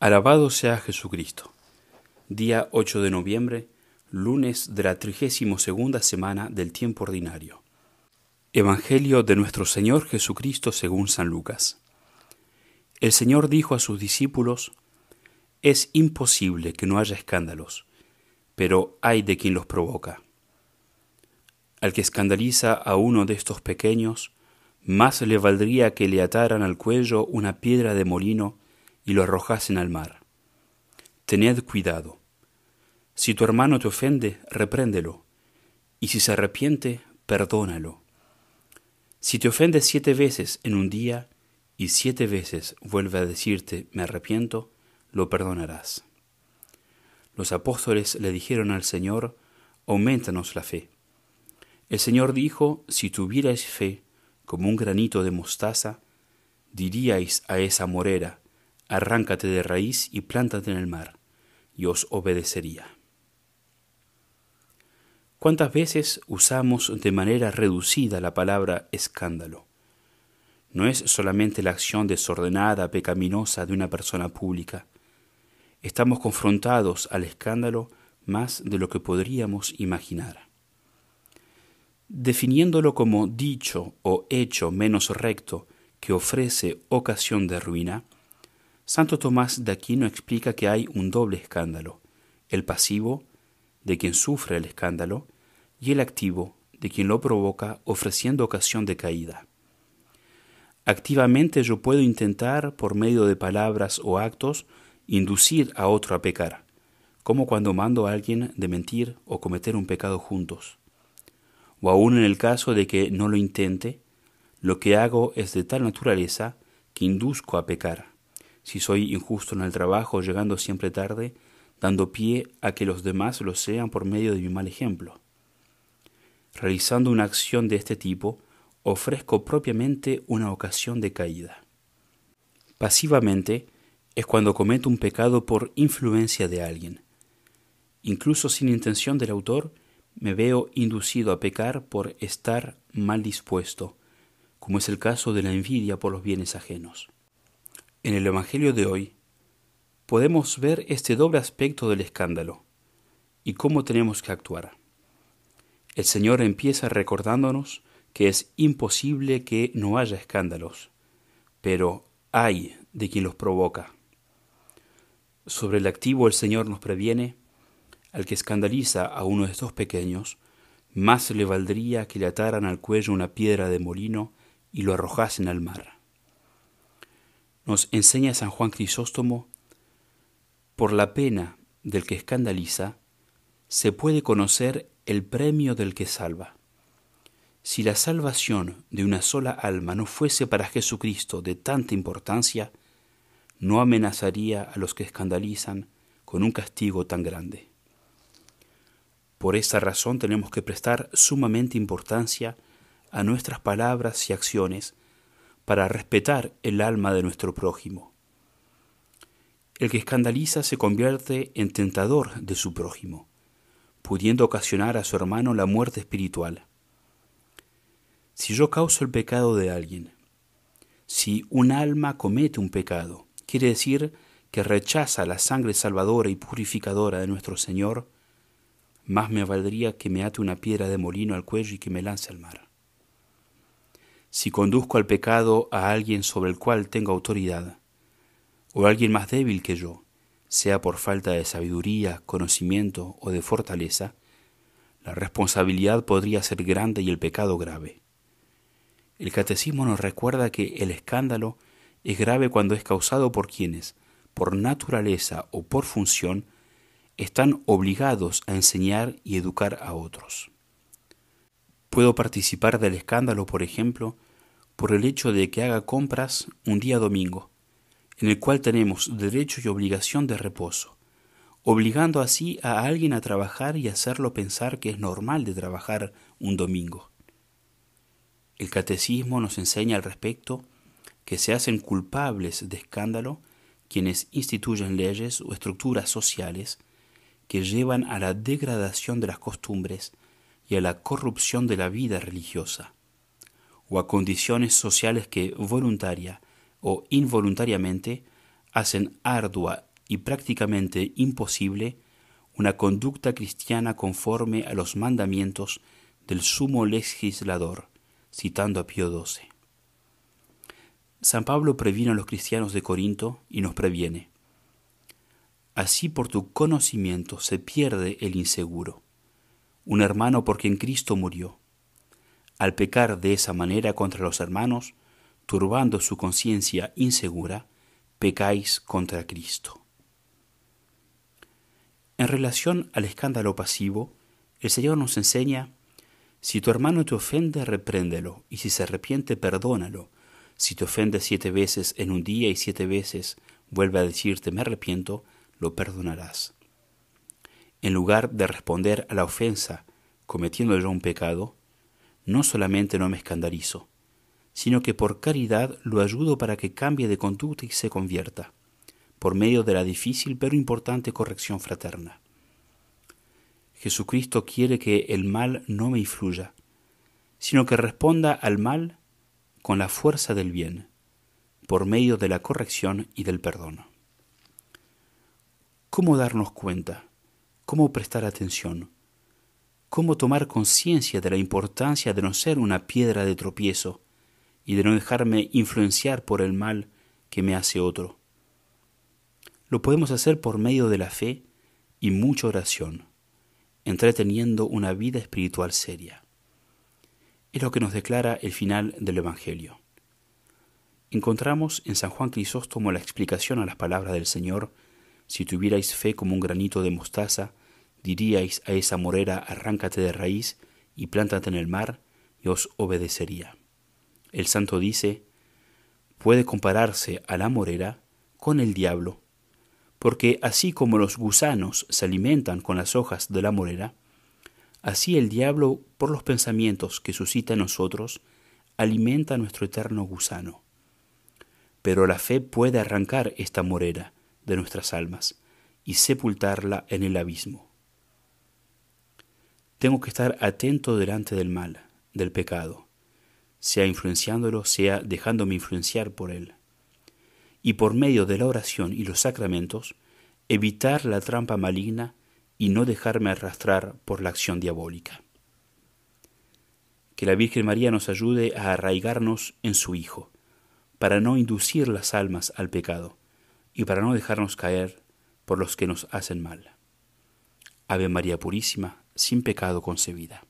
Alabado sea Jesucristo. Día 8 de noviembre, lunes de la 32 semana del tiempo ordinario. Evangelio de nuestro Señor Jesucristo según San Lucas. El Señor dijo a sus discípulos, Es imposible que no haya escándalos, pero hay de quien los provoca. Al que escandaliza a uno de estos pequeños, más le valdría que le ataran al cuello una piedra de molino y lo arrojasen al mar. Tened cuidado. Si tu hermano te ofende, repréndelo, y si se arrepiente, perdónalo. Si te ofendes siete veces en un día, y siete veces vuelve a decirte, me arrepiento, lo perdonarás. Los apóstoles le dijeron al Señor, aumentanos la fe. El Señor dijo, si tuvierais fe como un granito de mostaza, diríais a esa morera, arráncate de raíz y plántate en el mar, y os obedecería. ¿Cuántas veces usamos de manera reducida la palabra escándalo? No es solamente la acción desordenada, pecaminosa de una persona pública. Estamos confrontados al escándalo más de lo que podríamos imaginar. Definiéndolo como dicho o hecho menos recto que ofrece ocasión de ruina, Santo Tomás de Aquino explica que hay un doble escándalo, el pasivo, de quien sufre el escándalo, y el activo, de quien lo provoca ofreciendo ocasión de caída. Activamente yo puedo intentar, por medio de palabras o actos, inducir a otro a pecar, como cuando mando a alguien de mentir o cometer un pecado juntos. O aún en el caso de que no lo intente, lo que hago es de tal naturaleza que induzco a pecar si soy injusto en el trabajo, llegando siempre tarde, dando pie a que los demás lo sean por medio de mi mal ejemplo. Realizando una acción de este tipo, ofrezco propiamente una ocasión de caída. Pasivamente es cuando cometo un pecado por influencia de alguien. Incluso sin intención del autor, me veo inducido a pecar por estar mal dispuesto, como es el caso de la envidia por los bienes ajenos. En el Evangelio de hoy podemos ver este doble aspecto del escándalo y cómo tenemos que actuar. El Señor empieza recordándonos que es imposible que no haya escándalos, pero hay de quien los provoca. Sobre el activo el Señor nos previene, al que escandaliza a uno de estos pequeños, más le valdría que le ataran al cuello una piedra de molino y lo arrojasen al mar nos enseña San Juan Crisóstomo, por la pena del que escandaliza, se puede conocer el premio del que salva. Si la salvación de una sola alma no fuese para Jesucristo de tanta importancia, no amenazaría a los que escandalizan con un castigo tan grande. Por esta razón tenemos que prestar sumamente importancia a nuestras palabras y acciones para respetar el alma de nuestro prójimo. El que escandaliza se convierte en tentador de su prójimo, pudiendo ocasionar a su hermano la muerte espiritual. Si yo causo el pecado de alguien, si un alma comete un pecado, quiere decir que rechaza la sangre salvadora y purificadora de nuestro Señor, más me valdría que me ate una piedra de molino al cuello y que me lance al mar si conduzco al pecado a alguien sobre el cual tengo autoridad, o a alguien más débil que yo, sea por falta de sabiduría, conocimiento o de fortaleza, la responsabilidad podría ser grande y el pecado grave. El catecismo nos recuerda que el escándalo es grave cuando es causado por quienes, por naturaleza o por función, están obligados a enseñar y educar a otros. Puedo participar del escándalo, por ejemplo, por el hecho de que haga compras un día domingo, en el cual tenemos derecho y obligación de reposo, obligando así a alguien a trabajar y hacerlo pensar que es normal de trabajar un domingo. El catecismo nos enseña al respecto que se hacen culpables de escándalo quienes instituyen leyes o estructuras sociales que llevan a la degradación de las costumbres y a la corrupción de la vida religiosa o a condiciones sociales que voluntaria o involuntariamente hacen ardua y prácticamente imposible una conducta cristiana conforme a los mandamientos del sumo legislador, citando a Pío XII. San Pablo previno a los cristianos de Corinto y nos previene. Así por tu conocimiento se pierde el inseguro, un hermano por quien Cristo murió, al pecar de esa manera contra los hermanos, turbando su conciencia insegura, pecáis contra Cristo. En relación al escándalo pasivo, el Señor nos enseña, si tu hermano te ofende, repréndelo, y si se arrepiente, perdónalo. Si te ofende siete veces en un día y siete veces vuelve a decirte me arrepiento, lo perdonarás. En lugar de responder a la ofensa cometiendo yo un pecado, no solamente no me escandalizo, sino que por caridad lo ayudo para que cambie de conducta y se convierta, por medio de la difícil pero importante corrección fraterna. Jesucristo quiere que el mal no me influya, sino que responda al mal con la fuerza del bien, por medio de la corrección y del perdón. ¿Cómo darnos cuenta? ¿Cómo prestar atención? cómo tomar conciencia de la importancia de no ser una piedra de tropiezo y de no dejarme influenciar por el mal que me hace otro. Lo podemos hacer por medio de la fe y mucha oración, entreteniendo una vida espiritual seria. Es lo que nos declara el final del Evangelio. Encontramos en San Juan Crisóstomo la explicación a las palabras del Señor: Si tuvierais fe como un granito de mostaza, diríais a esa morera arráncate de raíz y plántate en el mar, y os obedecería. El santo dice, puede compararse a la morera con el diablo, porque así como los gusanos se alimentan con las hojas de la morera, así el diablo, por los pensamientos que suscita en nosotros, alimenta a nuestro eterno gusano. Pero la fe puede arrancar esta morera de nuestras almas y sepultarla en el abismo. Tengo que estar atento delante del mal, del pecado, sea influenciándolo, sea dejándome influenciar por él. Y por medio de la oración y los sacramentos, evitar la trampa maligna y no dejarme arrastrar por la acción diabólica. Que la Virgen María nos ayude a arraigarnos en su Hijo, para no inducir las almas al pecado y para no dejarnos caer por los que nos hacen mal. Ave María Purísima, sin pecado concebida.